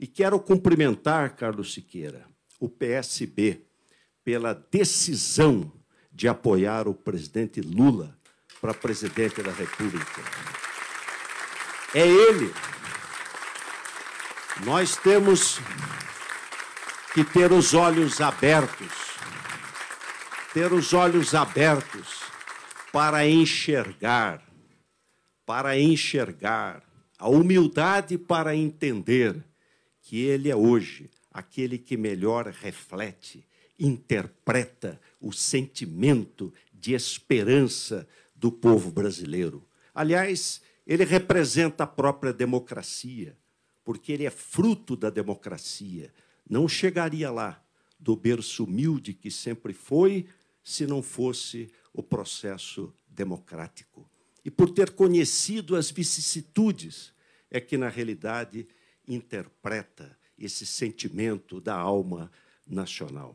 E quero cumprimentar, Carlos Siqueira, o PSB, pela decisão de apoiar o presidente Lula para presidente da República. É ele. Nós temos que ter os olhos abertos, ter os olhos abertos para enxergar, para enxergar, a humildade para entender que ele é hoje aquele que melhor reflete, interpreta o sentimento de esperança do povo brasileiro. Aliás, ele representa a própria democracia, porque ele é fruto da democracia. Não chegaria lá do berço humilde que sempre foi se não fosse o processo democrático. E por ter conhecido as vicissitudes, é que, na realidade, interpreta esse sentimento da alma nacional.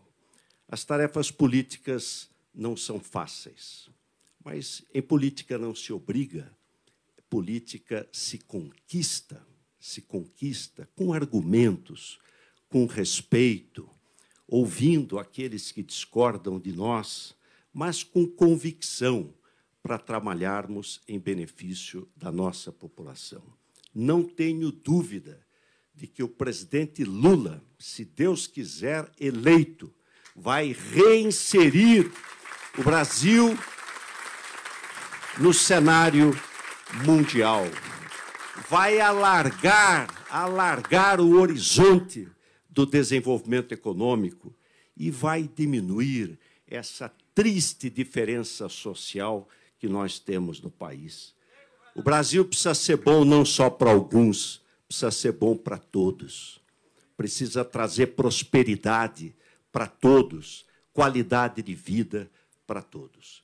As tarefas políticas não são fáceis, mas em política não se obriga, política se conquista, se conquista com argumentos, com respeito, ouvindo aqueles que discordam de nós, mas com convicção para trabalharmos em benefício da nossa população. Não tenho dúvida de que o presidente Lula, se Deus quiser eleito, vai reinserir o Brasil no cenário mundial. Vai alargar, alargar o horizonte do desenvolvimento econômico e vai diminuir essa triste diferença social que nós temos no país. O Brasil precisa ser bom não só para alguns, precisa ser bom para todos, precisa trazer prosperidade para todos, qualidade de vida para todos.